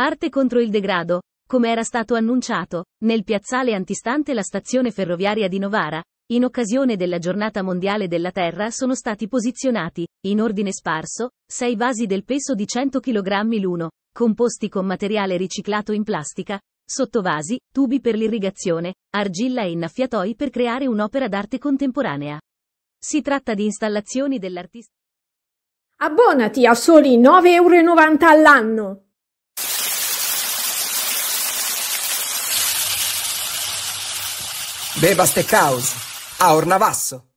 Arte contro il degrado, come era stato annunciato, nel piazzale antistante la stazione ferroviaria di Novara, in occasione della giornata mondiale della Terra sono stati posizionati, in ordine sparso, sei vasi del peso di 100 kg l'uno, composti con materiale riciclato in plastica, sottovasi, tubi per l'irrigazione, argilla e innaffiatoi per creare un'opera d'arte contemporanea. Si tratta di installazioni dell'artista. Abbonati a soli 9,90 euro all'anno. Beba Steakhouse a Ornavasso.